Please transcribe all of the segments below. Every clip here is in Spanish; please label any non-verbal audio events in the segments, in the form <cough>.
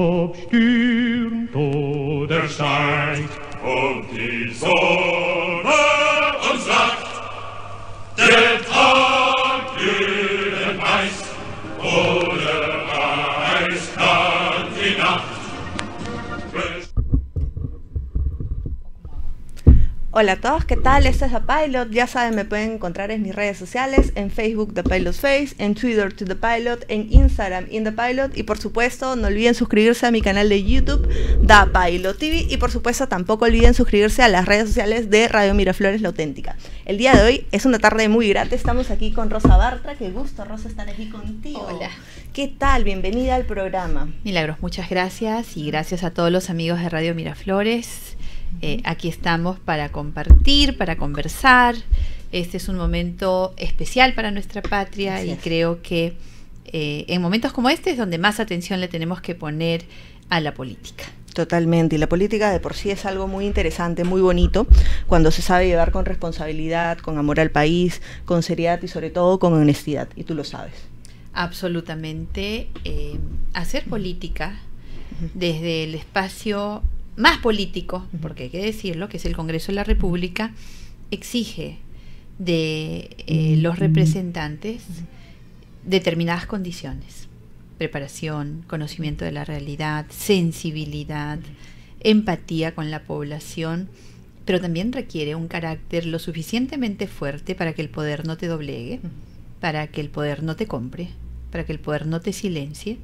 obstürmt oder steigt und die Sonne Hola a todos, ¿qué tal? Este es The Pilot. Ya saben, me pueden encontrar en mis redes sociales, en Facebook The Pilot Face, en Twitter To The Pilot, en Instagram In The Pilot y por supuesto no olviden suscribirse a mi canal de YouTube The Pilot TV y por supuesto tampoco olviden suscribirse a las redes sociales de Radio Miraflores La Auténtica. El día de hoy es una tarde muy grata, estamos aquí con Rosa Bartra, qué gusto Rosa estar aquí contigo. Hola. ¿Qué tal? Bienvenida al programa. Milagros, muchas gracias y gracias a todos los amigos de Radio Miraflores eh, aquí estamos para compartir, para conversar. Este es un momento especial para nuestra patria y creo que eh, en momentos como este es donde más atención le tenemos que poner a la política. Totalmente, y la política de por sí es algo muy interesante, muy bonito, cuando se sabe llevar con responsabilidad, con amor al país, con seriedad y sobre todo con honestidad, y tú lo sabes. Absolutamente. Eh, hacer política desde el espacio más político, porque hay que decirlo, que es el Congreso de la República, exige de eh, los representantes determinadas condiciones, preparación, conocimiento de la realidad, sensibilidad, empatía con la población, pero también requiere un carácter lo suficientemente fuerte para que el poder no te doblegue, para que el poder no te compre, para que el poder no te silencie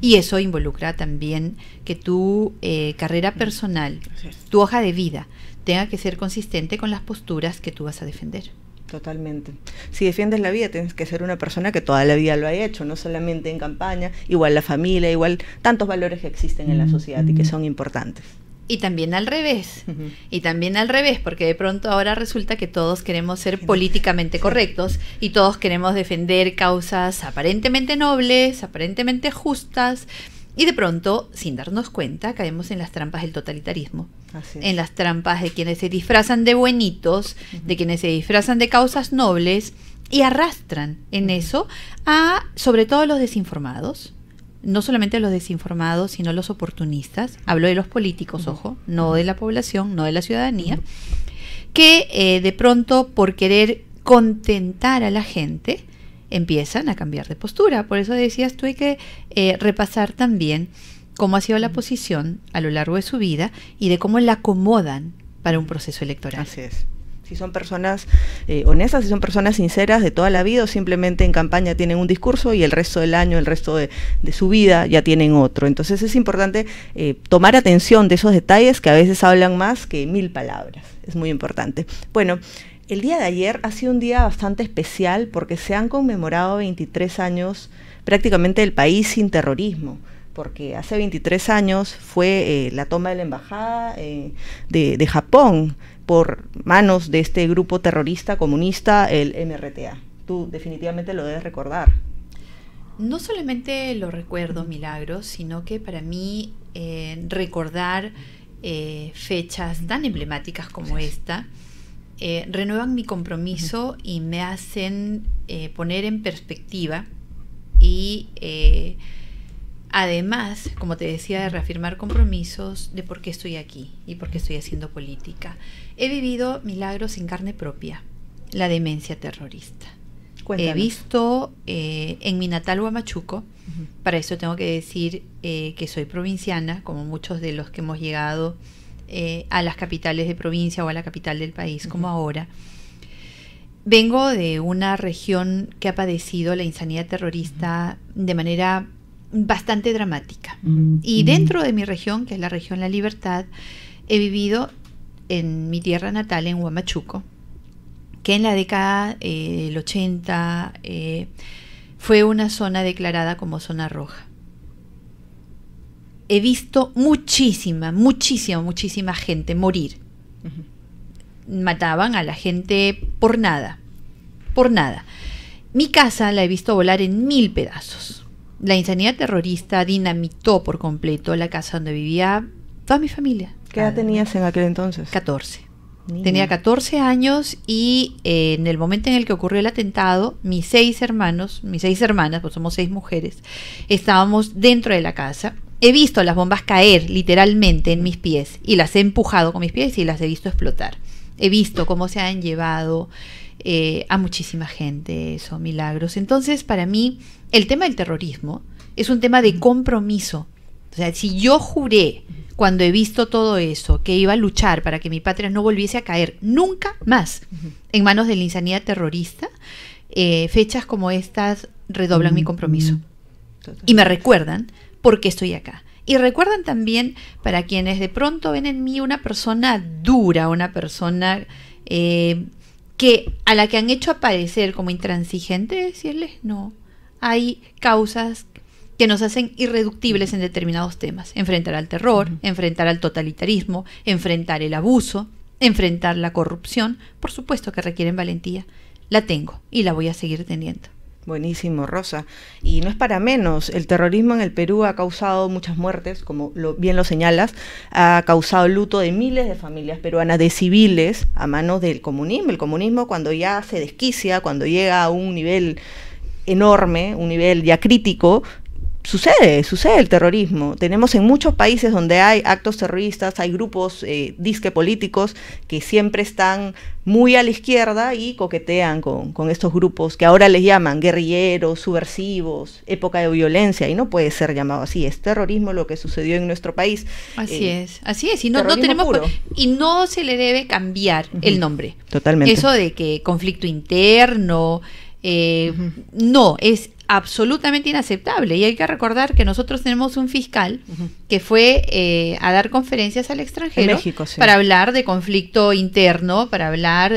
y eso involucra también que tu eh, carrera personal, tu hoja de vida, tenga que ser consistente con las posturas que tú vas a defender. Totalmente. Si defiendes la vida, tienes que ser una persona que toda la vida lo ha hecho, no solamente en campaña, igual la familia, igual tantos valores que existen en la mm. sociedad y que son importantes. Y también al revés, y también al revés, porque de pronto ahora resulta que todos queremos ser políticamente correctos y todos queremos defender causas aparentemente nobles, aparentemente justas, y de pronto, sin darnos cuenta, caemos en las trampas del totalitarismo, en las trampas de quienes se disfrazan de buenitos, de quienes se disfrazan de causas nobles y arrastran en eso a, sobre todo, los desinformados, no solamente los desinformados, sino los oportunistas, hablo de los políticos, ojo, no de la población, no de la ciudadanía, que eh, de pronto por querer contentar a la gente empiezan a cambiar de postura. Por eso decías tú hay que eh, repasar también cómo ha sido la posición a lo largo de su vida y de cómo la acomodan para un proceso electoral. Así es si son personas eh, honestas, si son personas sinceras de toda la vida o simplemente en campaña tienen un discurso y el resto del año, el resto de, su vida ya tienen otro. Entonces es importante eh, tomar atención de esos detalles que a veces hablan más que mil palabras. Es muy importante. Bueno, el día de ayer ha sido un día bastante especial porque se han conmemorado 23 años prácticamente del país sin terrorismo porque hace 23 años fue eh, la toma de la embajada eh, de, Japón por manos de este grupo terrorista comunista, el MRTA. Tú definitivamente lo debes recordar. No solamente lo recuerdo, Milagros, sino que para mí eh, recordar fechas tan emblemáticas como esta renuevan mi compromiso y me hacen poner en perspectiva y Además, como te decía, de reafirmar compromisos de por qué estoy aquí y por qué estoy haciendo política. He vivido milagros en carne propia, la demencia terrorista. He visto eh, en mi natal Huamachuco, para eso tengo que decir eh, que soy provinciana, como muchos de los que hemos llegado eh, a las capitales de provincia o a la capital del país, como ahora. Vengo de una región que ha padecido la insanidad terrorista de manera bastante dramática. Mm, y mm. dentro de mi región, que es la región La Libertad, he vivido en mi tierra natal, en Huamachuco, que en la década eh, del 80 eh, fue una zona declarada como zona roja. He visto muchísima, muchísima, muchísima gente morir. Mataban a la gente por nada, por nada. Mi casa la he visto volar en mil pedazos la insanidad terrorista dinamitó por completo la casa donde vivía toda mi familia. ¿Qué edad ah, tenías en aquel entonces? 14. Tenía 14 años y eh, en el momento en el que ocurrió el atentado, mis seis hermanos, mis seis hermanas, pues somos seis mujeres, estábamos dentro de la casa. He visto las bombas caer literalmente en mis pies y las he empujado con mis pies y las he visto explotar. He visto cómo se han llevado eh, a muchísima gente, son milagros. Entonces, para mí, el tema del terrorismo es un tema de compromiso. O sea, si yo juré cuando he visto todo eso que iba a luchar para que mi patria no volviese a caer nunca más en manos de la insanidad terrorista, eh, fechas como estas redoblan mi mm. compromiso. y me recuerdan por qué estoy acá. Y recuerdan también para quienes de pronto ven en mí una persona dura, una persona eh, que a la que han hecho aparecer como intransigente, decirles no hay causas que nos hacen irreductibles en determinados temas. Enfrentar al terror, enfrentar al totalitarismo, enfrentar el abuso, enfrentar la corrupción, por supuesto que requieren valentía. La tengo y la voy a seguir teniendo. Buenísimo, Rosa. Y no es para menos, el terrorismo en el Perú ha causado muchas muertes, como lo, bien lo señalas, ha causado luto de miles de familias peruanas, de civiles, a manos del comunismo. El comunismo cuando ya se desquicia, cuando llega a un nivel enorme, un nivel ya crítico, sucede, sucede el terrorismo. Tenemos en muchos países donde hay actos terroristas, hay grupos eh, disque políticos que siempre están muy a la izquierda y coquetean con, estos grupos que ahora les llaman guerrilleros, subversivos, época de violencia, y no puede ser llamado así. Es terrorismo lo que sucedió en nuestro país. Así eh, es, así es. Y no, tenemos y no se le debe cambiar el nombre. Totalmente. Eso de que conflicto interno, eh, no, es absolutamente inaceptable. Y hay que recordar que nosotros tenemos un fiscal que fue eh, a dar conferencias al extranjero para hablar de conflicto interno, para hablar...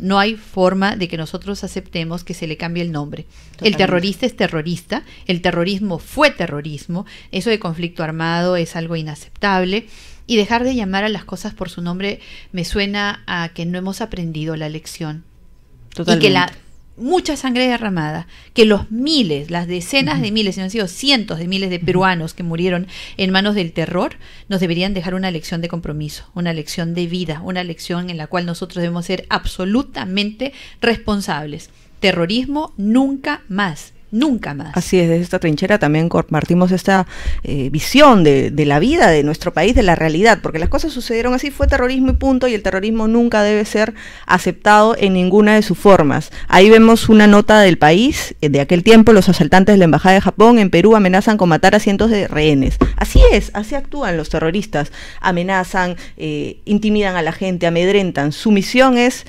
no hay forma de que nosotros aceptemos que se le cambie el nombre. El terrorista es terrorista, el terrorismo fue terrorismo, eso de conflicto armado es algo inaceptable. Y dejar de llamar a las cosas por su nombre me suena a que no hemos aprendido la lección. Totalmente. Y que la mucha sangre derramada, que los miles, las decenas de miles, si no han sido cientos de miles de peruanos que murieron en manos del terror, nos deberían dejar una lección de compromiso, una lección de vida, una lección en la cual nosotros debemos ser absolutamente responsables. Terrorismo nunca más. Nunca más. Así es, desde esta trinchera también compartimos esta eh, visión de, la vida de nuestro país, de la realidad, porque las cosas sucedieron así, fue terrorismo y punto, y el terrorismo nunca debe ser aceptado en ninguna de sus formas. Ahí vemos una nota del país, eh, de aquel tiempo los asaltantes de la Embajada de Japón en Perú amenazan con matar a cientos de rehenes. Así es, así actúan los terroristas, amenazan, eh, intimidan a la gente, amedrentan. Su misión es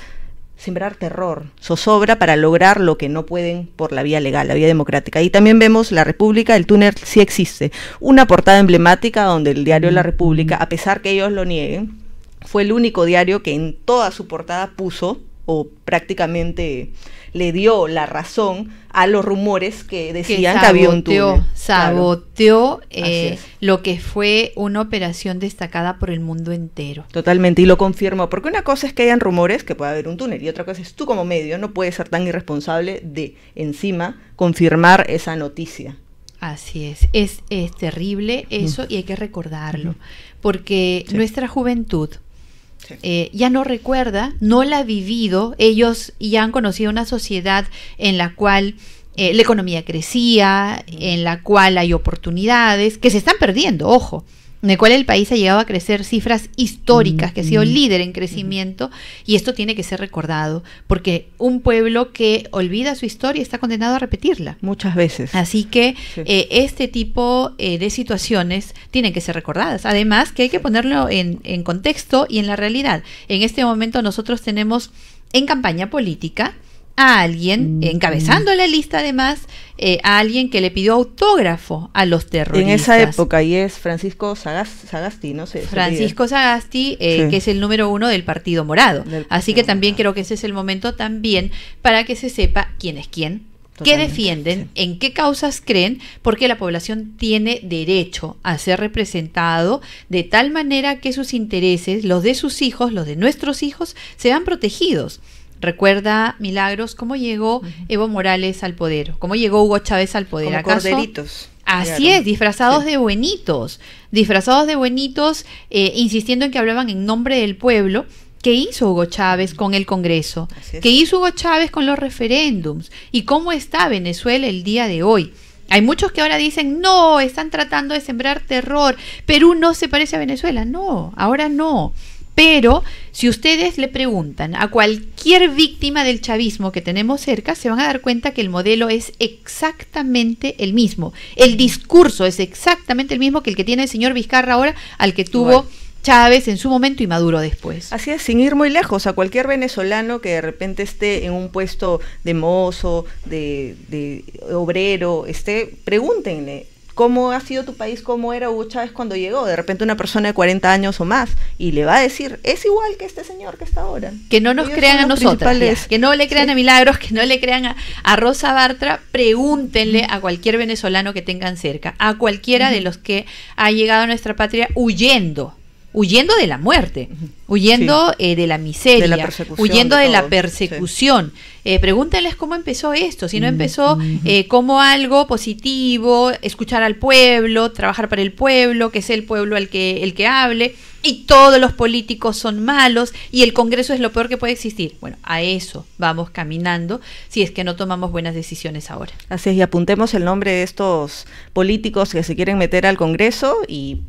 sembrar terror, zozobra para lograr lo que no pueden por la vía legal, la vía democrática. Y también vemos La República, el túnel sí existe. Una portada emblemática donde el diario La República, a pesar que ellos lo nieguen, fue el único diario que en toda su portada puso o prácticamente le dio la razón a los rumores que decían que, había un túnel. Saboteó eh, lo que fue una operación destacada por el mundo entero. Totalmente, y lo confirmó, porque una cosa es que hayan rumores que puede haber un túnel, y otra cosa es tú como medio no puedes ser tan irresponsable de encima confirmar esa noticia. Así es, es, terrible eso y hay que recordarlo, porque nuestra juventud, eh, ya no recuerda, no la ha vivido, ellos ya han conocido una sociedad en la cual eh, la economía crecía, en la cual hay oportunidades que se están perdiendo, ojo, en el cual el país ha llegado a crecer cifras históricas, que ha sido líder en crecimiento, y esto tiene que ser recordado, porque un pueblo que olvida su historia está condenado a repetirla. Muchas veces. Así que eh, este tipo eh, de situaciones tienen que ser recordadas. Además, que hay que ponerlo en, en contexto y en la realidad. En este momento nosotros tenemos en campaña política, a alguien, mm. encabezando la lista además, eh, a alguien que le pidió autógrafo a los terroristas. En esa época, y es Francisco Sagasti, ¿no? sé Francisco Sagasti, eh, que es el número uno del Partido Morado. Así que también creo que ese es el momento también para que se sepa quién es quién, qué defienden, en qué causas creen, porque la población tiene derecho a ser representado de tal manera que sus intereses, los de sus hijos, los de nuestros hijos, sean protegidos. Recuerda, Milagros, cómo llegó Evo Morales al poder, cómo llegó Hugo Chávez al poder. Como Corderitos. Así es, disfrazados de buenitos, disfrazados de buenitos, eh, insistiendo en que hablaban en nombre del pueblo. ¿Qué hizo Hugo Chávez con el Congreso? ¿Qué hizo Hugo Chávez con los referéndums? ¿Y cómo está Venezuela el día de hoy? Hay muchos que ahora dicen, no, están tratando de sembrar terror, Perú no se parece a Venezuela. No, ahora no. Pero si ustedes le preguntan a cualquier víctima del chavismo que tenemos cerca, se van a dar cuenta que el modelo es exactamente el mismo. El discurso es exactamente el mismo que el que tiene el señor Vizcarra ahora, al que tuvo Chávez en su momento y Maduro después. Así es, sin ir muy lejos, a cualquier venezolano que de repente esté en un puesto de mozo, de, de obrero, esté, pregúntenle, cómo ha sido tu país, cómo era Hugo Chávez cuando llegó, de repente una persona de 40 años o más, y le va a decir, es igual que este señor que está ahora. Que no nos crean a nosotros, que no le crean a Milagros, que no le crean a, Rosa Bartra, pregúntenle a cualquier venezolano que tengan cerca, a cualquiera de los que ha llegado a nuestra patria huyendo huyendo de la muerte, huyendo eh, de la miseria, huyendo de, la persecución. Eh, pregúntenles cómo empezó esto, si no mm, empezó mm, eh, mm. como algo positivo, escuchar al pueblo, trabajar para el pueblo, que es el pueblo al que, el que hable, y todos los políticos son malos y el Congreso es lo peor que puede existir. Bueno, a eso vamos caminando si es que no tomamos buenas decisiones ahora. Así es, y apuntemos el nombre de estos políticos que se quieren meter al Congreso y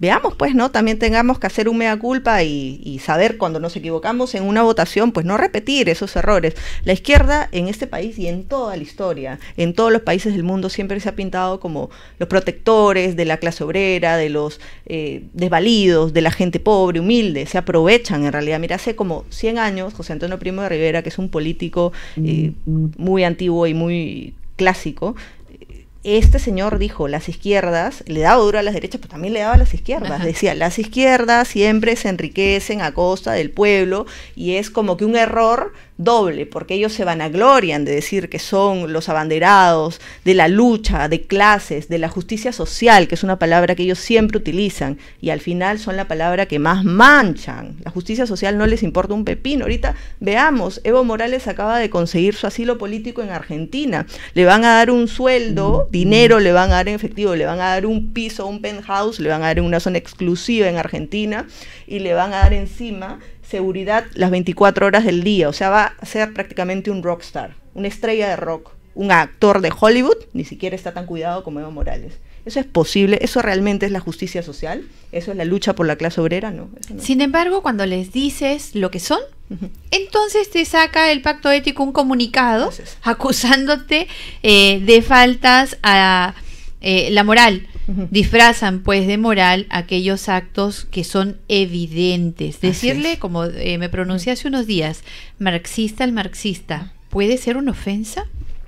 veamos, pues, ¿no? También tengamos que hacer un mea culpa y, saber cuando nos equivocamos en una votación, pues no repetir esos errores. La izquierda en este país y en toda la historia, en todos los países del mundo, siempre se ha pintado como los protectores de la clase obrera, de los eh, desvalidos, de la gente pobre, humilde, se aprovechan en realidad. Mira, hace como 100 años, José Antonio Primo de Rivera, que es un político eh, mm. muy antiguo y muy clásico, este señor dijo las izquierdas, le daba duro a las derechas, pero también le daba a las izquierdas. Decía, las izquierdas siempre se enriquecen a costa del pueblo y es como que un error doble, porque ellos se vanaglorian de decir que son los abanderados de la lucha, de clases, de la justicia social, que es una palabra que ellos siempre utilizan, y al final son la palabra que más manchan. La justicia social no les importa un pepino. Ahorita veamos, Evo Morales acaba de conseguir su asilo político en Argentina. Le van a dar un sueldo, dinero le van a dar en efectivo, le van a dar un piso, un penthouse, le van a dar una zona exclusiva en Argentina y le van a dar encima seguridad las 24 horas del día. O sea, va a ser prácticamente un rockstar, una estrella de rock, un actor de Hollywood, ni siquiera está tan cuidado como Evo Morales. Eso es posible, eso realmente es la justicia social, eso es la lucha por la clase obrera, ¿no? Sin embargo, cuando les dices lo que son, entonces te saca el pacto ético un comunicado acusándote eh, de faltas a eh, la moral disfrazan pues de moral aquellos actos que son evidentes. Decirle, como eh, me pronuncié hace unos días, marxista al marxista, ¿puede ser una ofensa?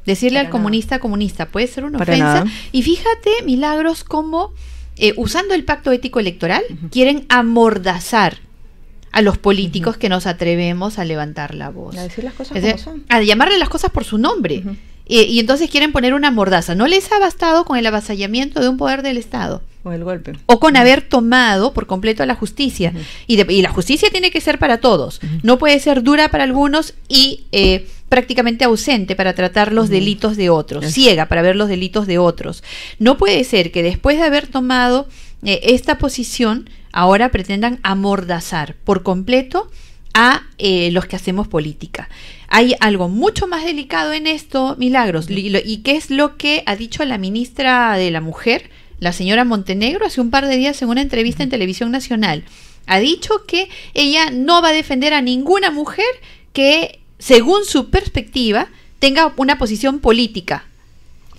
Decirle al comunista comunista, ¿puede ser una ofensa? Y fíjate, milagros, como eh, usando el pacto ético electoral, quieren amordazar a los políticos que nos atrevemos a levantar la voz. A decir las cosas A llamarle las cosas por su nombre. Y, entonces quieren poner una mordaza. No les ha bastado con el avasallamiento de un poder del Estado. O el golpe. O con haber tomado por completo la justicia. y, la justicia tiene que ser para todos. No puede ser dura para algunos y eh, prácticamente ausente para tratar los delitos de otros. Ciega para ver los delitos de otros. No puede ser que después de haber tomado eh, esta posición, ahora pretendan amordazar por completo a eh, los que hacemos política. Hay algo mucho más delicado en esto, Milagros, y, que qué es lo que ha dicho la ministra de la Mujer, la señora Montenegro, hace un par de días en una entrevista en Televisión Nacional. Ha dicho que ella no va a defender a ninguna mujer que, según su perspectiva, tenga una posición política.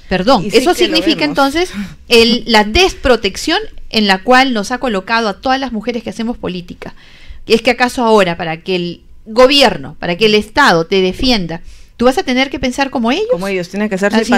Perdón, eso significa entonces el, la desprotección en la cual nos ha colocado a todas las mujeres que hacemos política. ¿Es que acaso ahora, para que el gobierno, para que el Estado te defienda, tú vas a tener que pensar como ellos. Como ellos, tienes que ser ah, si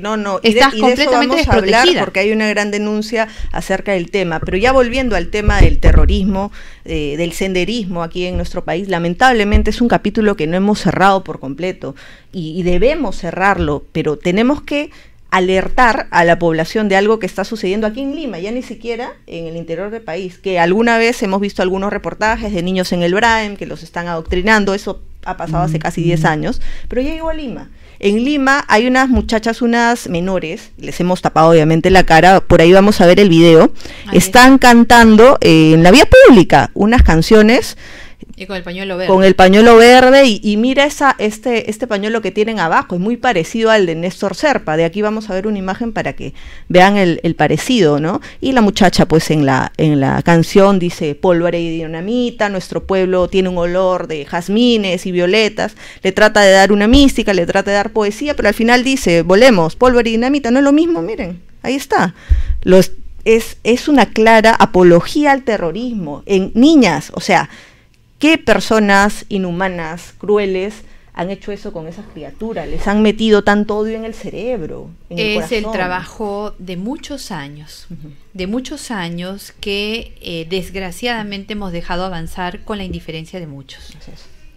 no, no. Y completamente vamos a hablar porque hay una gran denuncia acerca del tema. Pero ya volviendo al tema del terrorismo, eh, del senderismo aquí en nuestro país, lamentablemente es un capítulo que no hemos cerrado por completo y debemos cerrarlo, pero tenemos que alertar a la población de algo que está sucediendo aquí en Lima, ya ni siquiera en el interior del país, que alguna vez hemos visto algunos reportajes de niños en el Braem que los están adoctrinando, eso ha pasado hace casi 10 mm. años, pero ya llegó a Lima. En Lima hay unas muchachas, unas menores, les hemos tapado obviamente la cara, por ahí vamos a ver el video, están cantando en la vía pública unas canciones y con el pañuelo verde. Con el pañuelo verde y, mira esa, este, este pañuelo que tienen abajo, es muy parecido al de Néstor Serpa. De aquí vamos a ver una imagen para que vean el, parecido, ¿no? Y la muchacha pues en la, en la canción dice pólvora y dinamita, nuestro pueblo tiene un olor de jazmines y violetas, le trata de dar una mística, le trata de dar poesía, pero al final dice, volemos, pólvora y dinamita, ¿no es lo mismo? Miren, ahí está. Los, es, es una clara apología al terrorismo en niñas, o sea, qué personas inhumanas, crueles, han hecho eso con esas criaturas, les han metido tanto odio en el cerebro. En es el, trabajo de muchos años, de muchos años que eh, desgraciadamente hemos dejado avanzar con la indiferencia de muchos.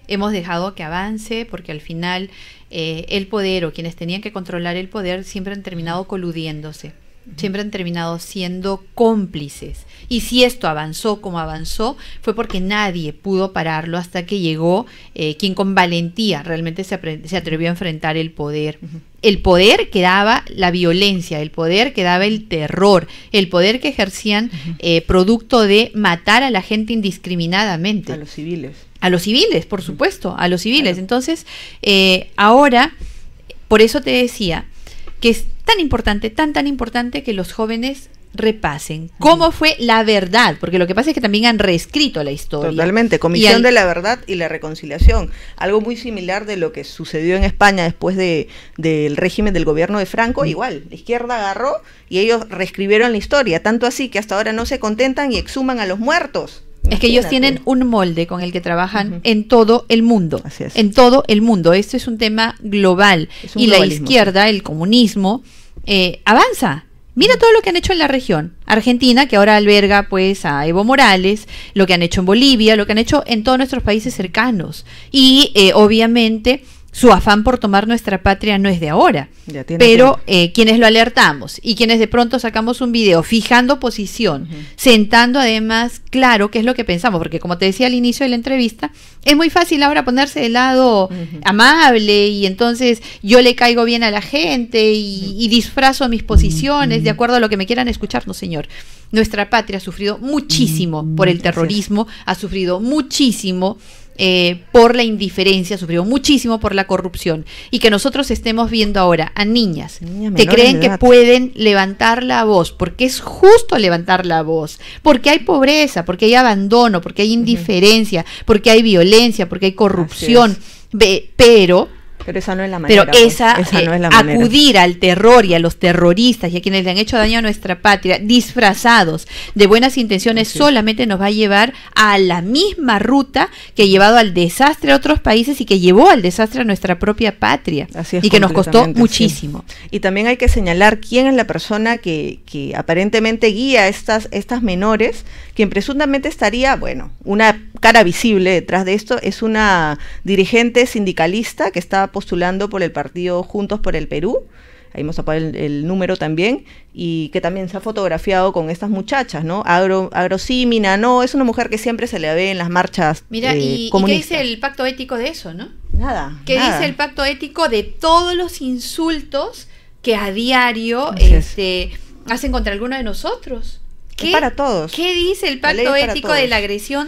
hemos dejado que avance porque al final eh, el poder o quienes tenían que controlar el poder siempre han terminado coludiéndose siempre han terminado siendo cómplices. Y si esto avanzó como avanzó, fue porque nadie pudo pararlo hasta que llegó eh, quien con valentía realmente se, se, atrevió a enfrentar el poder. El poder que daba la violencia, el poder que daba el terror, el poder que ejercían eh, producto de matar a la gente indiscriminadamente. A los civiles. A los civiles, por supuesto, a los civiles. Entonces, eh, ahora, por eso te decía que tan importante, tan, tan importante que los jóvenes repasen cómo fue la verdad, porque lo que pasa es que también han reescrito la historia. Totalmente, Comisión de la Verdad y la Reconciliación, algo muy similar de lo que sucedió en España después de, del régimen del gobierno de Franco, igual, la izquierda agarró y ellos reescribieron la historia, tanto así que hasta ahora no se contentan y exhuman a los muertos. Es que ellos tienen un molde con el que trabajan en todo el mundo. En todo el mundo. Esto es un tema global. y la izquierda, el comunismo, eh, avanza. Mira todo lo que han hecho en la región. Argentina, que ahora alberga pues a Evo Morales, lo que han hecho en Bolivia, lo que han hecho en todos nuestros países cercanos. Y eh, obviamente su afán por tomar nuestra patria no es de ahora, pero eh, quienes lo alertamos y quienes de pronto sacamos un video fijando posición, sentando además claro qué es lo que pensamos, porque como te decía al inicio de la entrevista, es muy fácil ahora ponerse de lado amable y entonces yo le caigo bien a la gente y, disfrazo mis posiciones de acuerdo a lo que me quieran escuchar, no señor. Nuestra patria ha sufrido muchísimo por el terrorismo, ha sufrido muchísimo eh, por la indiferencia, sufrió muchísimo por la corrupción. Y que nosotros estemos viendo ahora a niñas que creen que pueden levantar la voz, porque es justo levantar la voz, porque hay pobreza, porque hay abandono, porque hay indiferencia, porque hay violencia, porque hay corrupción, pero pero esa no pues. eh, es la manera. acudir al terror y a los terroristas y a quienes le han hecho daño a nuestra patria, disfrazados de buenas intenciones, solamente nos va a llevar a la misma ruta que ha llevado al desastre a otros países y que llevó al desastre a nuestra propia patria. y que nos costó muchísimo. Y también hay que señalar quién es la persona que, aparentemente guía a estas, estas menores quien presuntamente estaría, bueno, una cara visible detrás de esto es una dirigente sindicalista que está postulando por el partido Juntos por el Perú. Ahí vamos a poner el, número también, y que también se ha fotografiado con estas muchachas, ¿no? Agro, agrosímina, no, es una mujer que siempre se le ve en las marchas. Mira, eh, y, qué dice el pacto ético de eso, no? Nada. ¿Qué dice el pacto ético de todos los insultos que a diario este, hacen contra alguno de nosotros? ¿Qué, para todos. ¿Qué dice el pacto ético de la agresión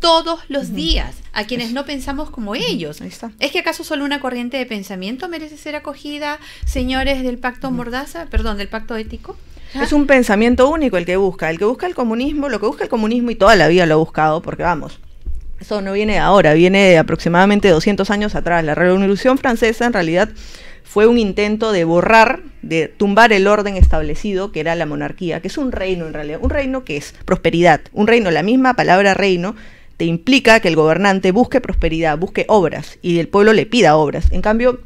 todos los días? a quienes no pensamos como ellos. ¿Es que acaso solo una corriente de pensamiento merece ser acogida, señores del pacto Mordaza, perdón, del pacto ético? Es un pensamiento único el que busca, el que busca el comunismo, lo que busca el comunismo y toda la vida lo ha buscado, porque vamos, eso no viene ahora, viene de aproximadamente 200 años atrás. La Revolución Francesa en realidad fue un intento de borrar, de tumbar el orden establecido que era la monarquía, que es un reino en realidad, un reino que es prosperidad, un reino, la misma palabra reino te implica que el gobernante busque prosperidad, busque obras y el pueblo le pida obras. En cambio,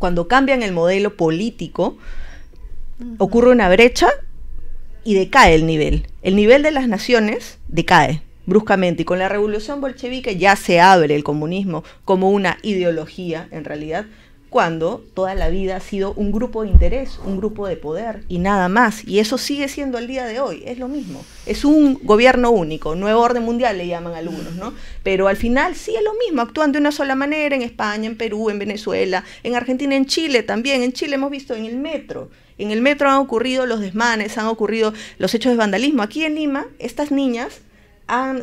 cuando cambian el modelo político, ocurre una brecha y decae el nivel. El nivel de las naciones decae bruscamente. Y con la revolución bolchevique ya se abre el comunismo como una ideología, en realidad, cuando toda la vida ha sido un grupo de interés, un grupo de poder y nada más. Y eso sigue siendo el día de hoy, es lo mismo. Es un gobierno único, nuevo orden mundial le llaman algunos, ¿no? Pero al final sí es lo mismo, actúan de una sola manera en España, en Perú, en Venezuela, en Argentina, en Chile también. En Chile hemos visto en el metro. En el metro han ocurrido los desmanes, han ocurrido los hechos de vandalismo. Aquí en Lima, estas niñas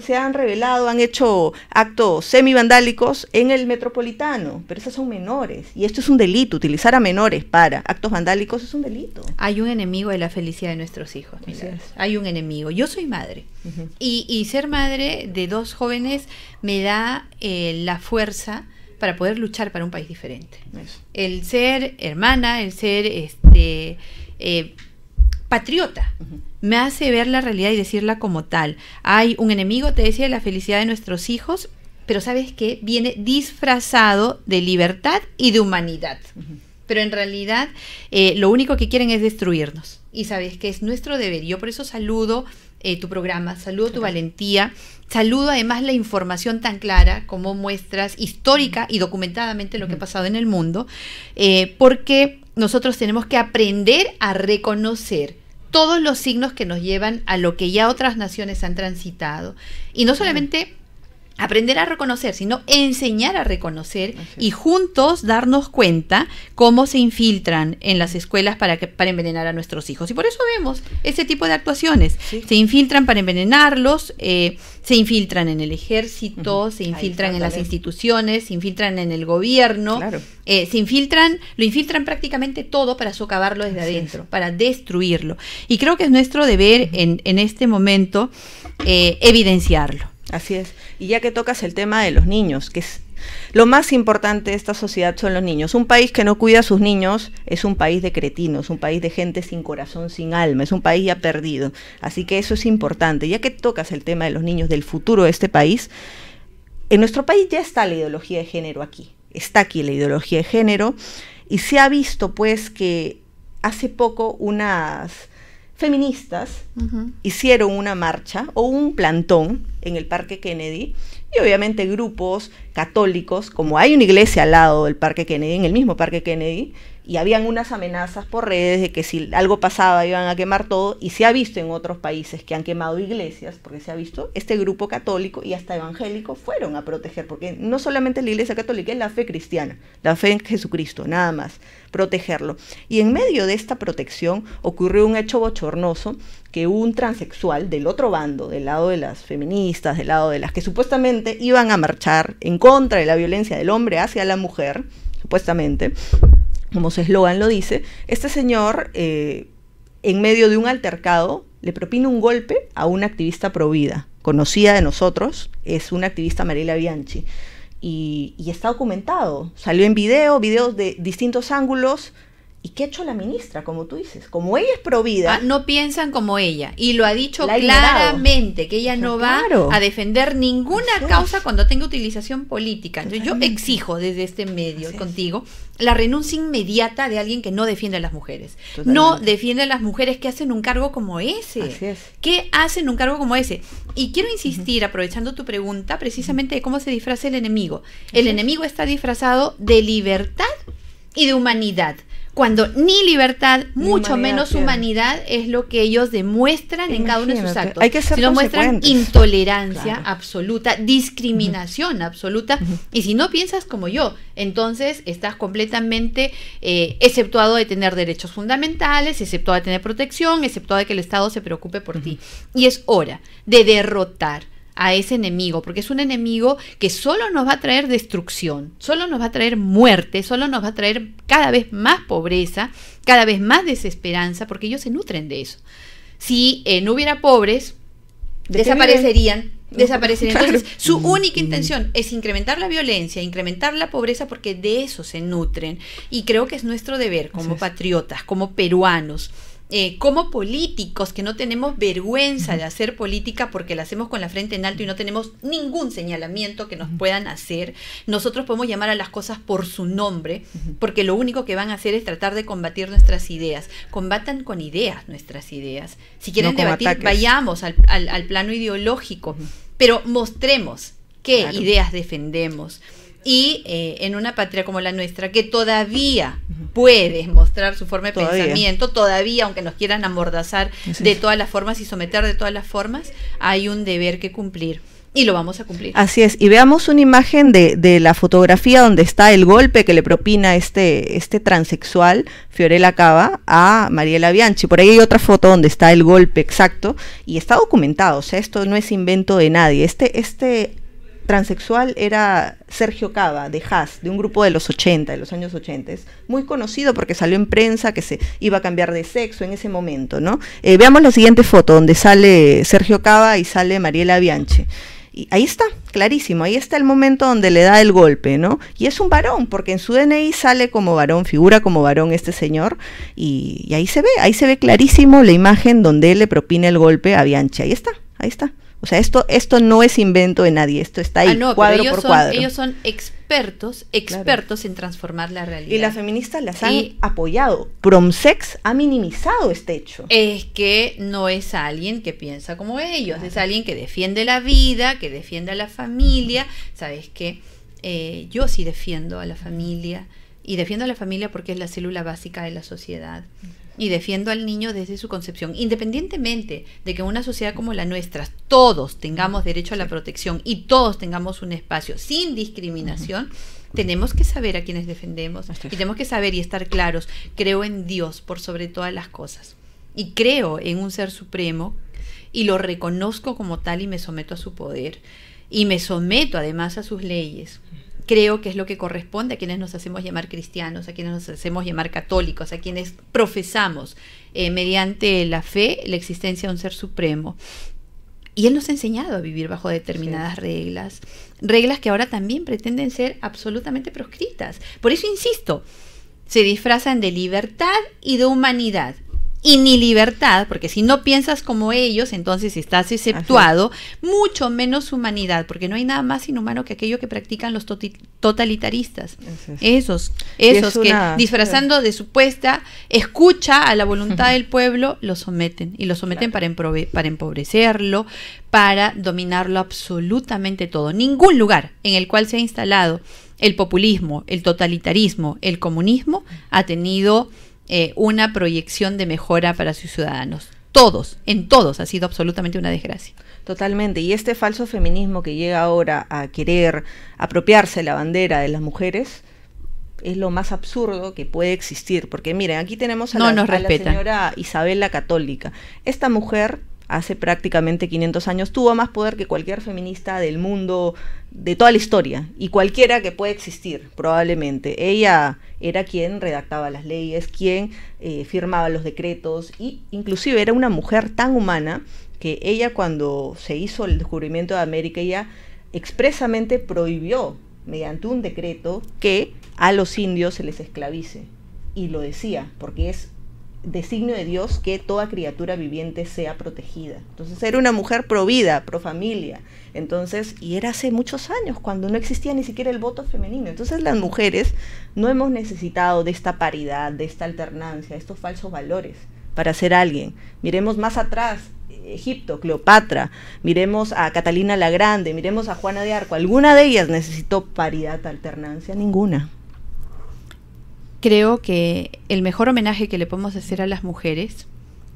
se han revelado, han hecho actos semivandálicos en el metropolitano, pero esas son menores. Y esto es un delito, utilizar a menores para actos vandálicos es un delito. Hay un enemigo de la felicidad de nuestros hijos, Hay un enemigo. Yo soy madre y, ser madre de dos jóvenes me da eh, la fuerza para poder luchar para un país diferente. El ser hermana, el ser este eh, patriota me hace ver la realidad y decirla como tal. Hay un enemigo, te decía, de la felicidad de nuestros hijos, pero sabes qué, viene disfrazado de libertad y de humanidad. Pero en realidad eh, lo único que quieren es destruirnos. Y sabes que es nuestro deber. Yo por eso saludo eh, tu programa, saludo tu valentía, saludo además la información tan clara como muestras histórica y documentadamente lo que ha pasado en el mundo, eh, porque nosotros tenemos que aprender a reconocer todos los signos que nos llevan a lo que ya otras naciones han transitado. Y no solamente aprender a reconocer, sino enseñar a reconocer y juntos darnos cuenta cómo se infiltran en las escuelas para, que, para envenenar a nuestros hijos. Y por eso vemos ese tipo de actuaciones. Se infiltran para envenenarlos, eh, se infiltran en el ejército, se infiltran en las instituciones, se infiltran en el gobierno, eh, se infiltran, lo infiltran prácticamente todo para socavarlo desde adentro, para destruirlo. Y creo que es nuestro deber en, en, este momento eh, evidenciarlo. Así es. Y ya que tocas el tema de los niños, que es lo más importante de esta sociedad son los niños. Un país que no cuida a sus niños es un país de cretinos, un país de gente sin corazón, sin alma, es un país ya perdido. Así que eso es importante. Ya que tocas el tema de los niños, del futuro de este país, en nuestro país ya está la ideología de género aquí. Está aquí la ideología de género. Y se ha visto pues que hace poco unas feministas hicieron una marcha o un plantón en el Parque Kennedy y obviamente grupos católicos, como hay una iglesia al lado del Parque Kennedy, en el mismo Parque Kennedy, y habían unas amenazas por redes de que si algo pasaba iban a quemar todo, y se ha visto en otros países que han quemado iglesias, porque se ha visto, este grupo católico y hasta evangélico fueron a proteger, porque no solamente la iglesia católica, es la fe cristiana, la fe en Jesucristo, nada más, protegerlo. Y en medio de esta protección ocurrió un hecho bochornoso que un transexual del otro bando, del lado de las feministas, del lado de las que supuestamente iban a marchar en contra la violencia del hombre hacia la mujer, supuestamente, como su eslogan lo dice, este señor, eh, en medio de un altercado, le propina un golpe a una activista provida, conocida de nosotros, es una activista Mariela Bianchi. y, está documentado. Salió en video, videos de distintos ángulos, ¿Y qué ha hecho la ministra? Como tú dices, como ella es provida. Ah, no piensan como ella. Y lo ha dicho claramente, que ella no va a defender ninguna causa cuando tenga utilización política. yo exijo desde este medio contigo la renuncia inmediata de alguien que no defiende a las mujeres. No defiende a las mujeres que hacen un cargo como ese. Que hacen un cargo como ese. Y quiero insistir, aprovechando tu pregunta, precisamente de cómo se disfraza el enemigo. El enemigo está disfrazado de libertad y de humanidad cuando ni libertad, mucho menos humanidad es lo que ellos demuestran en cada uno de sus actos. Hay que ser si no muestran intolerancia absoluta, discriminación absoluta, y si no piensas como yo, entonces estás completamente eh, exceptuado de tener derechos fundamentales, exceptuado de tener protección, exceptuado de que el Estado se preocupe por ti. Y es hora de derrotar a ese enemigo, porque es un enemigo que solo nos va a traer destrucción, solo nos va a traer muerte, solo nos va a traer cada vez más pobreza, cada vez más desesperanza, porque ellos se nutren de eso. Si eh, no hubiera pobres, desaparecerían. Desaparecerían. Entonces, su única intención es incrementar la violencia, incrementar la pobreza, porque de eso se nutren. Y creo que es nuestro deber como patriotas, como peruanos, eh, como políticos que no tenemos vergüenza de hacer política porque la hacemos con la frente en alto y no tenemos ningún señalamiento que nos puedan hacer, nosotros podemos llamar a las cosas por su nombre, porque lo único que van a hacer es tratar de combatir nuestras ideas. Combatan con ideas nuestras ideas. Si quieren debatir, vayamos al, al, plano ideológico, pero mostremos qué ideas defendemos. Y eh, en una patria como la nuestra, que todavía puede mostrar su forma de pensamiento, todavía, aunque nos quieran amordazar de todas las formas y someter de todas las formas, hay un deber que cumplir. Y lo vamos a cumplir. Así es. Y veamos una imagen de, de la fotografía donde está el golpe que le propina este, este transexual, Fiorella Cava, a Mariela Bianchi. Por ahí hay otra foto donde está el golpe exacto y está documentado. O sea, esto no es invento de nadie. Este, este transexual era Sergio Cava, de Haas, de un grupo de los 80, de los años 80. Es muy conocido porque salió en prensa que se iba a cambiar de sexo en ese momento, ¿no? Eh, veamos la siguiente foto donde sale Sergio Cava y sale Mariela Bianche Y ahí está, clarísimo, ahí está el momento donde le da el golpe, ¿no? Y es un varón, porque en su DNI sale como varón, figura como varón este señor, y, ahí se ve, ahí se ve clarísimo la imagen donde él le propina el golpe a Bianche, ahí está, ahí está. O sea, esto, esto no es invento de nadie, esto está ah, ahí, cuadro ellos por son, Ellos son expertos, expertos en transformar la realidad. Y las feministas las han apoyado. Promsex ha minimizado este hecho. Es que no es alguien que piensa como ellos, es alguien que defiende la vida, que defiende a la familia. Sabes que eh, yo sí defiendo a la familia y defiendo a la familia porque es la célula básica de la sociedad y defiendo al niño desde su concepción. Independientemente de que en una sociedad como la nuestra todos tengamos derecho a la protección y todos tengamos un espacio sin discriminación, tenemos que saber a quienes defendemos y tenemos que saber y estar claros. Creo en Dios por sobre todas las cosas y creo en un ser supremo y lo reconozco como tal y me someto a su poder y me someto además a sus leyes creo que es lo que corresponde a quienes nos hacemos llamar cristianos, a quienes nos hacemos llamar católicos, a quienes profesamos eh, mediante la fe la existencia de un ser supremo. Y Él nos ha enseñado a vivir bajo determinadas reglas, reglas que ahora también pretenden ser absolutamente proscritas. Por eso insisto, se disfrazan de libertad y de humanidad y ni libertad, porque si no piensas como ellos, entonces estás exceptuado, mucho menos humanidad, porque no hay nada más inhumano que aquello que practican los totalitaristas. Esos, esos que disfrazando de supuesta escucha a la voluntad del pueblo, lo someten y lo someten para empobrecerlo, para dominarlo absolutamente todo. Ningún lugar en el cual se ha instalado el populismo, el totalitarismo, el comunismo ha tenido eh, una proyección de mejora para sus ciudadanos. Todos, en todos ha sido absolutamente una desgracia. Totalmente. Y este falso feminismo que llega ahora a querer apropiarse la bandera de las mujeres, es lo más absurdo que puede existir. Porque miren, aquí tenemos a, la, a la, señora Isabel la Católica. Esta mujer hace prácticamente 500 años, tuvo más poder que cualquier feminista del mundo, de toda la historia, y cualquiera que pueda existir, probablemente. Ella era quien redactaba las leyes, quien eh, firmaba los decretos, y inclusive era una mujer tan humana que ella cuando se hizo el descubrimiento de América, ella expresamente prohibió, mediante un decreto, que a los indios se les esclavice. Y lo decía, porque es signo de Dios que toda criatura viviente sea protegida. Entonces era una mujer pro vida, pro familia. Entonces, y era hace muchos años cuando no existía ni siquiera el voto femenino. Entonces las mujeres no hemos necesitado de esta paridad, de esta alternancia, estos falsos valores para ser alguien. Miremos más atrás, Egipto, Cleopatra, miremos a Catalina la Grande, miremos a Juana de Arco. ¿Alguna de ellas necesitó paridad, alternancia? Ninguna creo que el mejor homenaje que le podemos hacer a las mujeres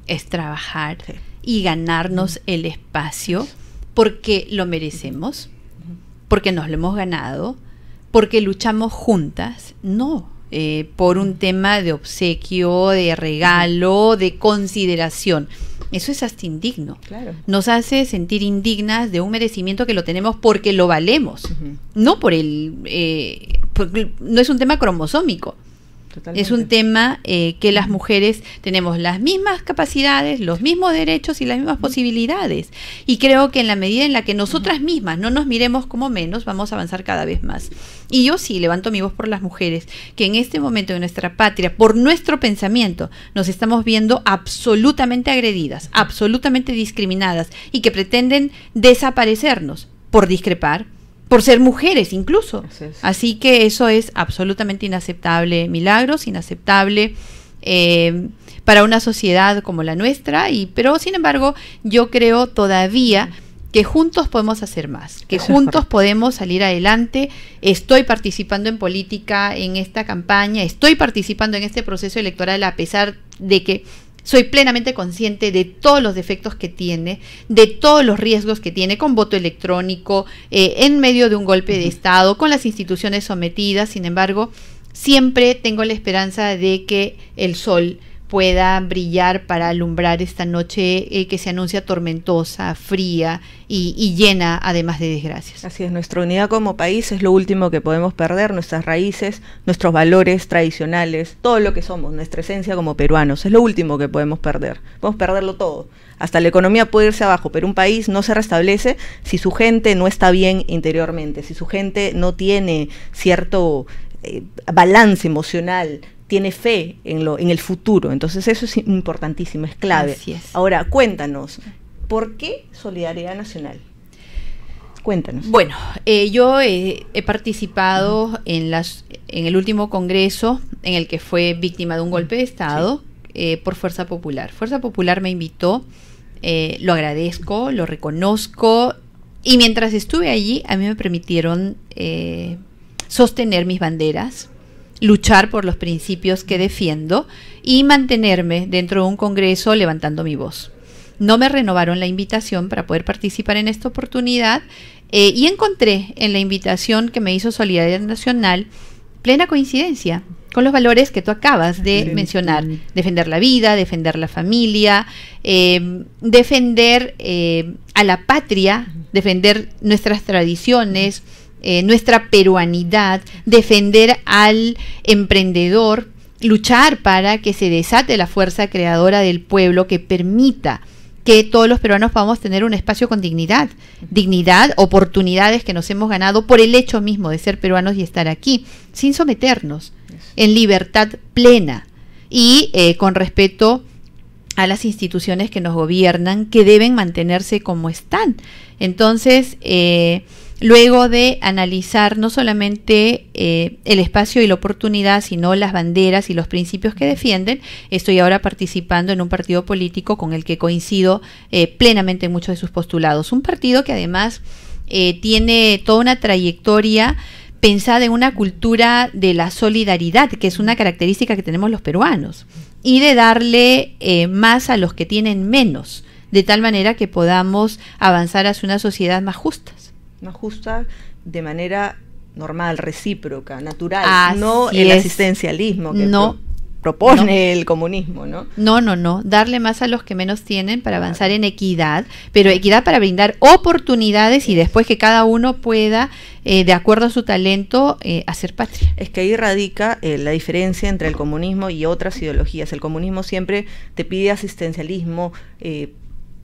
es trabajar y ganarnos el espacio porque lo merecemos, porque nos lo hemos ganado, porque luchamos juntas. No, eh, por un tema de obsequio, de regalo, de consideración. Eso es hasta indigno. Nos hace sentir indignas de un merecimiento que lo tenemos porque lo valemos, no por el... Eh, no es un tema cromosómico, es un tema eh, que las mujeres tenemos las mismas capacidades, los mismos derechos y las mismas posibilidades. Y creo que en la medida en la que nosotras mismas no nos miremos como menos, vamos a avanzar cada vez más. Y yo sí levanto mi voz por las mujeres, que en este momento de nuestra patria, por nuestro pensamiento, nos estamos viendo absolutamente agredidas, absolutamente discriminadas y que pretenden desaparecernos por discrepar, por ser mujeres incluso. Así, que eso es absolutamente inaceptable, milagros, inaceptable. Eh, para una sociedad como la nuestra, y, pero sin embargo yo creo todavía que juntos podemos hacer más, que juntos podemos salir adelante. Estoy participando en política, en esta campaña, estoy participando en este proceso electoral a pesar de que soy plenamente consciente de todos los defectos que tiene, de todos los riesgos que tiene con voto electrónico, eh, en medio de un golpe de Estado, con las instituciones sometidas. Sin embargo, siempre tengo la esperanza de que el sol pueda brillar para alumbrar esta noche eh, que se anuncia tormentosa, fría y, llena además de desgracias. Así es, nuestra unidad como país es lo último que podemos perder, nuestras raíces, nuestros valores tradicionales, todo lo que somos, nuestra esencia como peruanos, es lo último que podemos perder. Podemos perderlo todo. Hasta la economía puede irse abajo, pero un país no se restablece si su gente no está bien interiormente, si su gente no tiene cierto eh, balance emocional, tiene fe en, lo, en el futuro. Entonces eso es importantísimo, es clave. Ahora, cuéntanos, ¿por qué Solidaridad Nacional? Cuéntanos. Bueno, eh, yo eh, he participado en, las, en el último congreso en el que fue víctima de un golpe de Estado eh, por Fuerza Popular. Fuerza Popular me invitó, lo agradezco, lo reconozco y mientras estuve allí a mí me permitieron sostener mis banderas luchar por los principios que defiendo y mantenerme dentro de un Congreso levantando mi voz. No me renovaron la invitación para poder participar en esta oportunidad eh, y encontré en la invitación que me hizo Solidaridad Nacional plena coincidencia con los valores que tú acabas de mencionar. Defender la vida, defender la familia, eh, defender eh, a la patria, defender nuestras tradiciones, eh, nuestra peruanidad, defender al emprendedor, luchar para que se desate la fuerza creadora del pueblo que permita que todos los peruanos podamos tener un espacio con dignidad, dignidad, oportunidades que nos hemos ganado por el hecho mismo de ser peruanos y estar aquí, sin someternos, en libertad plena y eh, con respeto a las instituciones que nos gobiernan, que deben mantenerse como están. Entonces, eh, luego de analizar no solamente eh, el espacio y la oportunidad, sino las banderas y los principios que defienden, estoy ahora participando en un partido político con el que coincido eh, plenamente en muchos de sus postulados. Un partido que además eh, tiene toda una trayectoria pensada en una cultura de la solidaridad, que es una característica que tenemos los peruanos, y de darle más a los que tienen menos, de tal manera que podamos avanzar hacia una sociedad más justa no justa de manera normal, recíproca, natural, no el asistencialismo que no, propone el comunismo, ¿no? No, no, no, darle más a los que menos tienen para avanzar en equidad, pero equidad para brindar oportunidades y después que cada uno pueda, eh, de acuerdo a su talento, eh, hacer patria. Es que ahí radica eh, la diferencia entre el comunismo y otras ideologías. El comunismo siempre te pide asistencialismo,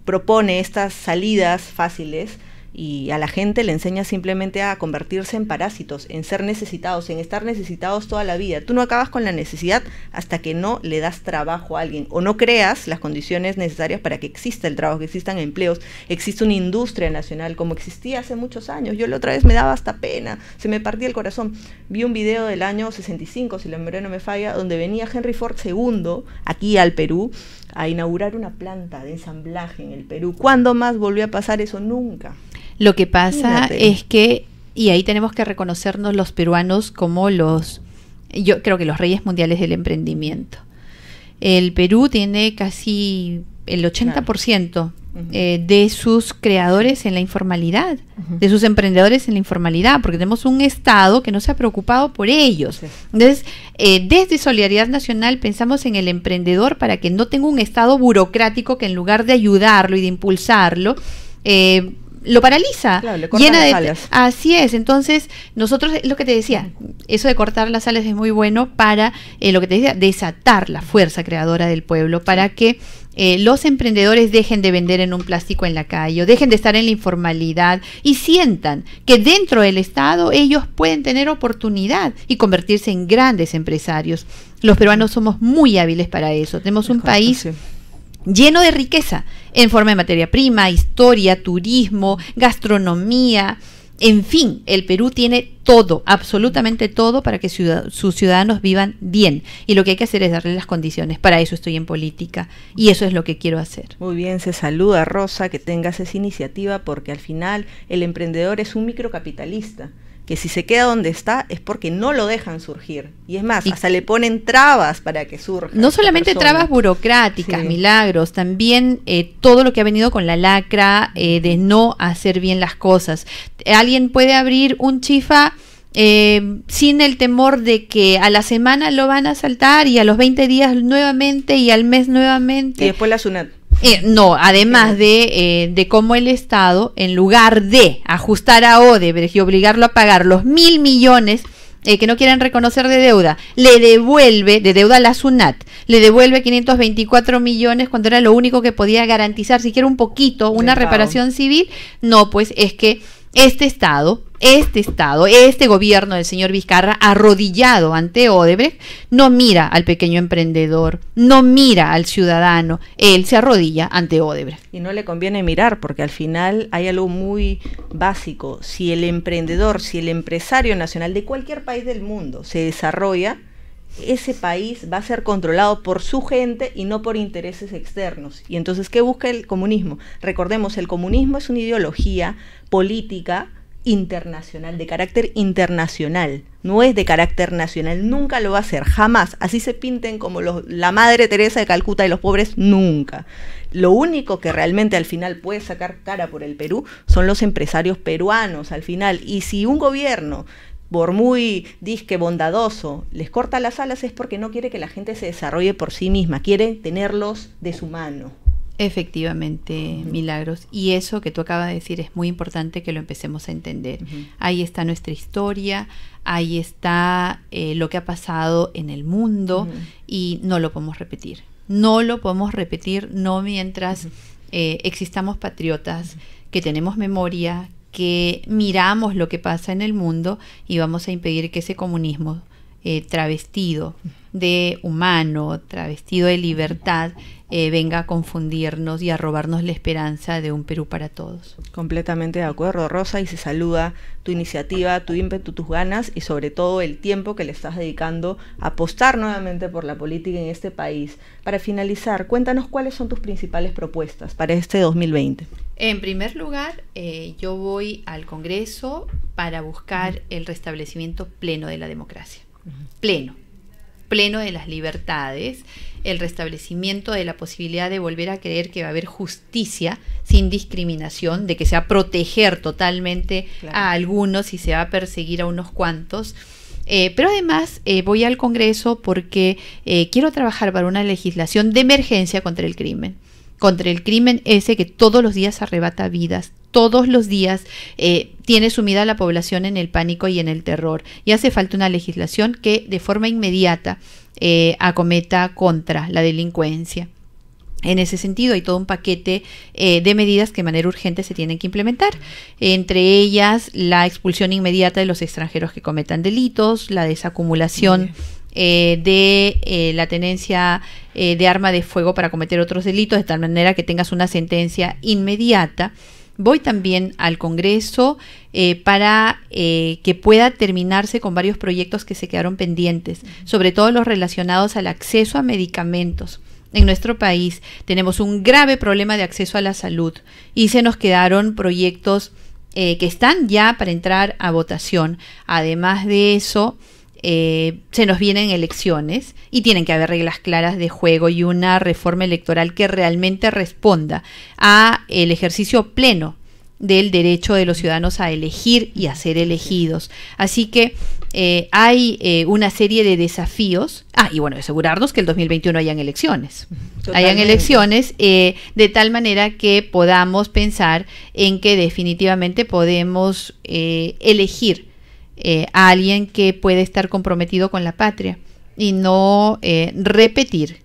propone estas salidas fáciles, y a la gente le enseña simplemente a convertirse en parásitos, en ser necesitados, en estar necesitados toda la vida. Tú no acabas con la necesidad hasta que no le das trabajo a alguien o no creas las condiciones necesarias para que exista el trabajo, que existan empleos, existe una industria nacional como existía hace muchos años. Yo la otra vez me daba hasta pena, se me partía el corazón. Vi un video del año 65, si la memoria no me falla, donde venía Henry Ford II aquí al Perú a inaugurar una planta de ensamblaje en el Perú. ¿Cuándo más volvió a pasar eso? Nunca. Lo que pasa es que, y ahí tenemos que reconocernos los peruanos como los, yo creo que los reyes mundiales del emprendimiento. El Perú tiene casi el 80% eh, de sus creadores en la informalidad, de sus emprendedores en la informalidad, porque tenemos un Estado que no se ha preocupado por ellos. Entonces, eh, desde Solidaridad Nacional pensamos en el emprendedor para que no tenga un Estado burocrático que en lugar de ayudarlo y de impulsarlo, eh, lo paraliza. llena las de alas. Así es. Entonces, nosotros, lo que te decía, eso de cortar las alas es muy bueno para, eh, lo que te decía, desatar la fuerza creadora del pueblo para que eh, los emprendedores dejen de vender en un plástico en la calle o dejen de estar en la informalidad y sientan que dentro del Estado ellos pueden tener oportunidad y convertirse en grandes empresarios. Los peruanos somos muy hábiles para eso. Tenemos un país lleno de riqueza en forma de materia prima, historia, turismo, gastronomía. En fin, el Perú tiene todo, absolutamente todo para que sus ciudadanos vivan bien. Y lo que hay que hacer es darle las condiciones. Para eso estoy en política y eso es lo que quiero hacer. Muy bien, se saluda Rosa, que tengas esa iniciativa porque al final el emprendedor es un microcapitalista que si se queda donde está es porque no lo dejan surgir. Y es más, hasta le ponen trabas para que surja. No solamente trabas burocráticas, milagros, también eh, todo lo que ha venido con la lacra eh, de no hacer bien las cosas. Alguien puede abrir un chifa. Eh, sin el temor de que a la semana lo van a saltar y a los 20 días nuevamente y al mes nuevamente. Y después la SUNAT. Eh, no, además de, eh, de, cómo el Estado, en lugar de ajustar a Odebrecht y obligarlo a pagar los mil millones eh, que no quieren reconocer de deuda, le devuelve, de deuda a la SUNAT, le devuelve 524 millones cuando era lo único que podía garantizar siquiera un poquito una reparación civil, no, pues es que este Estado, este Estado, este gobierno del señor Vizcarra, arrodillado ante Odebrecht, no mira al pequeño emprendedor, no mira al ciudadano, él se arrodilla ante Odebrecht. Y no le conviene mirar porque al final hay algo muy básico. Si el emprendedor, si el empresario nacional de cualquier país del mundo se desarrolla, ese país va a ser controlado por su gente y no por intereses externos. Y entonces, ¿qué busca el comunismo? Recordemos, el comunismo es una ideología política internacional, de carácter internacional, no es de carácter nacional, nunca lo va a ser, jamás, así se pinten como la Madre Teresa de Calcuta y los pobres, nunca. Lo único que realmente al final puede sacar cara por el Perú son los empresarios peruanos al final, y si un gobierno por muy disque bondadoso, les corta las alas es porque no quiere que la gente se desarrolle por sí misma, quiere tenerlos de su mano. Efectivamente, Milagros. Y eso que tú acabas de decir es muy importante que lo empecemos a entender. Ahí está nuestra historia, ahí está eh, lo que ha pasado en el mundo y no lo podemos repetir. No lo podemos repetir, no mientras eh, existamos patriotas, que tenemos memoria, que miramos lo que pasa en el mundo y vamos a impedir que ese comunismo eh, travestido de humano, travestido de libertad, eh, venga a confundirnos y a robarnos la esperanza de un Perú para todos. Completamente de acuerdo, Rosa, y se saluda tu iniciativa, tu ímpetu, tus ganas y sobre todo el tiempo que le estás dedicando a apostar nuevamente por la política en este país. Para finalizar, cuéntanos cuáles son tus principales propuestas para este 2020. En primer lugar, eh, yo voy al Congreso para buscar el restablecimiento pleno de la democracia pleno, pleno de las libertades, el restablecimiento de la posibilidad de volver a creer que va a haber justicia sin discriminación, de que se va a proteger totalmente a algunos y se va a perseguir a unos cuantos. Eh, pero además eh, voy al Congreso porque eh, quiero trabajar para una legislación de emergencia contra el crimen, contra el crimen ese que todos los días arrebata vidas, todos los días eh, tiene sumida la población en el pánico y en el terror. Y hace falta una legislación que de forma inmediata eh, acometa contra la delincuencia. En ese sentido, hay todo un paquete eh, de medidas que de manera urgente se tienen que implementar, entre ellas la expulsión inmediata de los extranjeros que cometan delitos, la desacumulación de la tenencia de arma de fuego para cometer otros delitos, de tal manera que tengas una sentencia inmediata voy también al Congreso eh, para eh, que pueda terminarse con varios proyectos que se quedaron pendientes, sobre todo los relacionados al acceso a medicamentos. En nuestro país tenemos un grave problema de acceso a la salud y se nos quedaron proyectos eh, que están ya para entrar a votación. Además de eso, eh, se nos vienen elecciones y tienen que haber reglas claras de juego y una reforma electoral que realmente responda a el ejercicio pleno del derecho de los ciudadanos a elegir y a ser elegidos. Así que eh, hay eh, una serie de desafíos. Ah, y bueno, asegurarnos que el 2021 hayan elecciones. Hayan elecciones de tal manera que podamos pensar en que definitivamente podemos elegir eh, a alguien que puede estar comprometido con la patria y no eh, repetir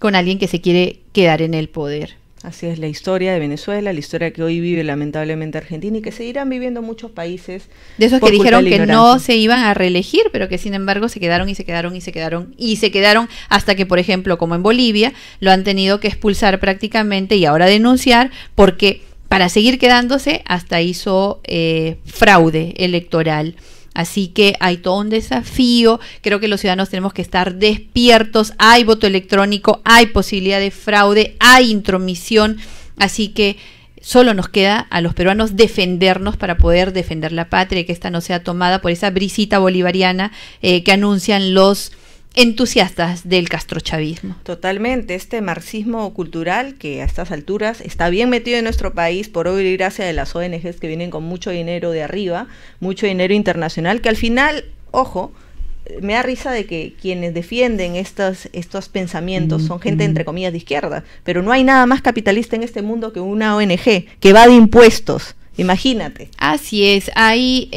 con alguien que se quiere quedar en el poder. Así es la historia de Venezuela, la historia que hoy vive lamentablemente Argentina y que seguirán viviendo muchos países. De esos que dijeron que no se iban a reelegir, pero que sin embargo se quedaron y se quedaron y se quedaron y se quedaron hasta que, por ejemplo, como en Bolivia, lo han tenido que expulsar prácticamente y ahora denunciar porque para seguir quedándose hasta hizo eh, fraude electoral. Así que hay todo un desafío. Creo que los ciudadanos tenemos que estar despiertos. Hay voto electrónico, hay posibilidad de fraude, hay intromisión. Así que solo nos queda a los peruanos defendernos para poder defender la patria y que esta no sea tomada por esa brisita bolivariana eh, que anuncian los entusiastas del castrochavismo. Totalmente, este marxismo cultural que a estas alturas está bien metido en nuestro país por hoy y gracia de las ONGs que vienen con mucho dinero de arriba, mucho dinero internacional, que al final, ojo, me da risa de que quienes defienden estos, estos pensamientos son gente mm-hmm. entre comillas de izquierda, pero no hay nada más capitalista en este mundo que una ONG que va de impuestos. Imagínate. Así es, hay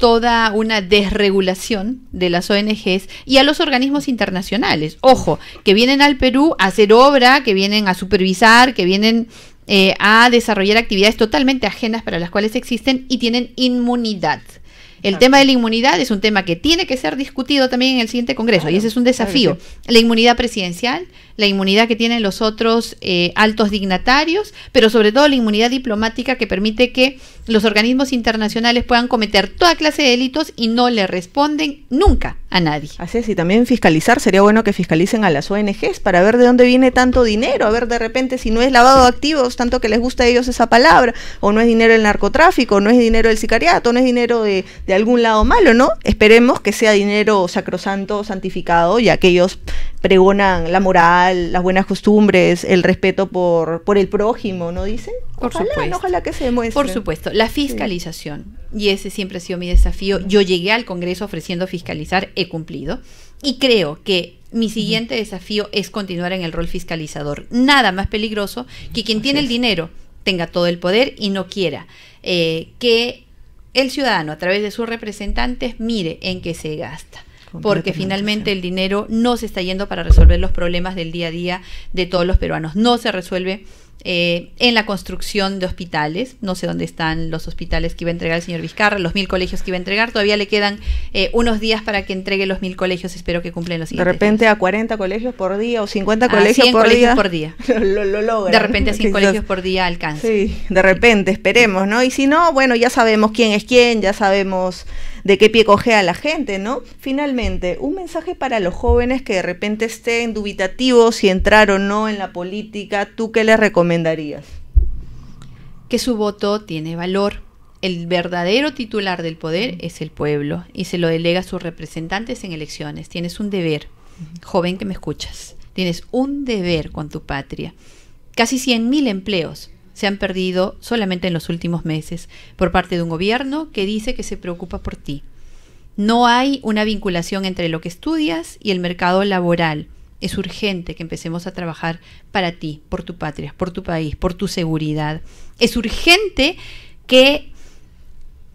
toda una desregulación de las ONGs y a los organismos internacionales. Ojo, que vienen al Perú a hacer obra, que vienen a supervisar, que vienen eh, a desarrollar actividades totalmente ajenas para las cuales existen y tienen inmunidad. El tema de la inmunidad es un tema que tiene que ser discutido también en el siguiente Congreso y ese es un desafío. La inmunidad presidencial, la inmunidad que tienen los otros eh, altos dignatarios, pero sobre todo la inmunidad diplomática que permite que los organismos internacionales puedan cometer toda clase de delitos y no le responden nunca a nadie. Así es, y también fiscalizar, sería bueno que fiscalicen a las ONGs para ver de dónde viene tanto dinero, a ver de repente si no es lavado de activos, tanto que les gusta a ellos esa palabra, o no es dinero del narcotráfico, no es dinero del sicariato, no es dinero de, algún lado malo, ¿no? Esperemos que sea dinero sacrosanto, santificado, y aquellos pregonan la moral, las buenas costumbres, el respeto por, el prójimo, ¿no dicen? Por ojalá, Ojalá que se demuestre. Por supuesto. La fiscalización. Y ese siempre ha sido mi desafío. Yo llegué al Congreso ofreciendo fiscalizar, he cumplido. Y creo que mi siguiente desafío es continuar en el rol fiscalizador. Nada más peligroso que quien tiene el dinero tenga todo el poder y no quiera eh, que el ciudadano, a través de sus representantes, mire en qué se gasta porque finalmente el dinero no se está yendo para resolver los problemas del día a día de todos los peruanos. No se resuelve eh, en la construcción de hospitales. No sé dónde están los hospitales que iba a entregar el señor Vizcarra, los mil colegios que iba a entregar. Todavía le quedan eh, unos días para que entregue los mil colegios. Espero que cumplan los De repente a 40 colegios por día o 50 colegios, por, colegios día. por día. <laughs> Lo, logra. De repente a 100 <laughs> colegios por día alcanza. Sí, de repente, esperemos, ¿no? Y si no, bueno, ya sabemos quién es quién, ya sabemos de qué pie coge a la gente, ¿no? Finalmente, un mensaje para los jóvenes que de repente estén dubitativos si entrar o no en la política, ¿tú qué les recomendarías? Que su voto tiene valor. El verdadero titular del poder es el pueblo y se lo delega a sus representantes en elecciones. Tienes un deber, joven que me escuchas, tienes un deber con tu patria. Casi mil empleos se han perdido solamente en los últimos meses por parte de un gobierno que dice que se preocupa por ti. No hay una vinculación entre lo que estudias y el mercado laboral. Es urgente que empecemos a trabajar para ti, por tu patria, por tu país, por tu seguridad. Es urgente que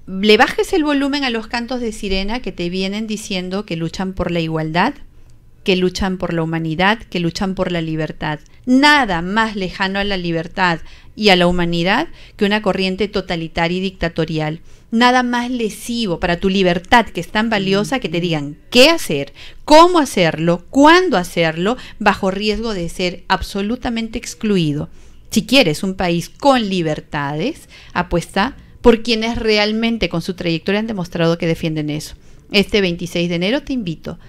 le bajes el volumen a los cantos de sirena que te vienen diciendo que luchan por la igualdad, que luchan por la humanidad, que luchan por la libertad. Nada más lejano a la libertad y a la humanidad que una corriente totalitaria y dictatorial. Nada más lesivo para tu libertad que es tan valiosa que te digan qué hacer, cómo hacerlo, cuándo hacerlo, bajo riesgo de ser absolutamente excluido. Si quieres un país con libertades, apuesta por quienes realmente con su trayectoria han demostrado que defienden eso. Este 26 de enero te invito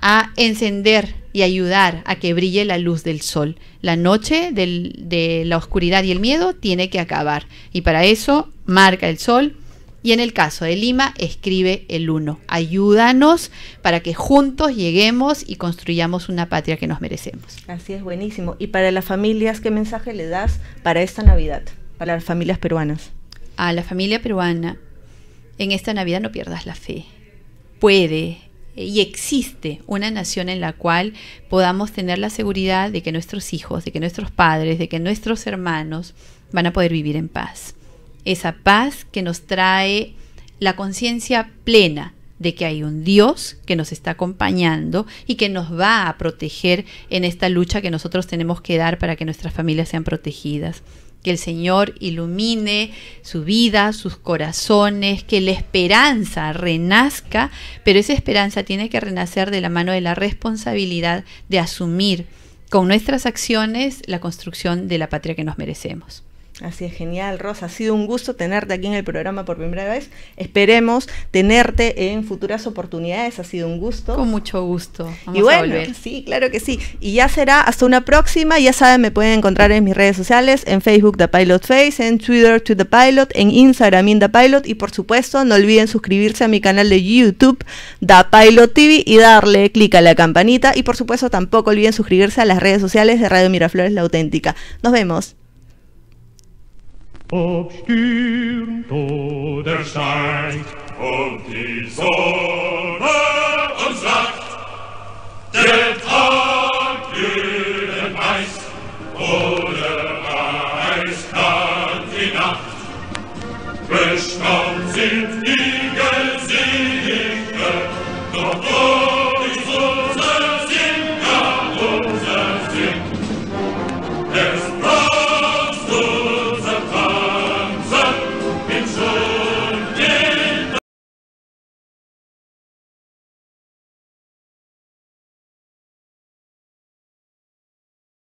a encender y ayudar a que brille la luz del sol. La noche de la oscuridad y el miedo tiene que acabar. Y para eso marca el sol. Y en el caso de Lima, escribe el 1. Ayúdanos para que juntos lleguemos y construyamos una patria que nos merecemos. Así es, buenísimo. Y para las familias, ¿qué mensaje le das para esta Navidad? Para las familias peruanas. A la familia peruana, en esta Navidad no pierdas la fe. Puede, eh, y existe una nación en la cual podamos tener la seguridad de que nuestros hijos, de que nuestros padres, de que nuestros hermanos van a poder vivir en paz. Esa paz que nos trae la conciencia plena de que hay un Dios que nos está acompañando y que nos va a proteger en esta lucha que nosotros tenemos que dar para que nuestras familias sean protegidas que el Señor ilumine su vida, sus corazones, que la esperanza renazca, pero esa esperanza tiene que renacer de la mano de la responsabilidad de asumir con nuestras acciones la construcción de la patria que nos merecemos. Así es, genial, Rosa. Ha sido un gusto tenerte aquí en el programa por primera vez. Esperemos tenerte en futuras oportunidades. Ha sido un gusto. Con mucho gusto. y bueno, sí, claro que sí. Y ya será hasta una próxima. Ya saben, me pueden encontrar en mis redes sociales, en Facebook The Pilot Face, en Twitter To The Pilot, en Instagram In Pilot. Y por supuesto, no olviden suscribirse a mi canal de YouTube The Pilot TV y darle clic a la campanita. Y por supuesto, tampoco olviden suscribirse a las redes sociales de Radio Miraflores La Auténtica. Nos vemos. Ob stürmt oder scheint, ob die Sonne uns lacht, der Tag grünen Weiß oder eiskalt die Nacht. Bestaunt sind die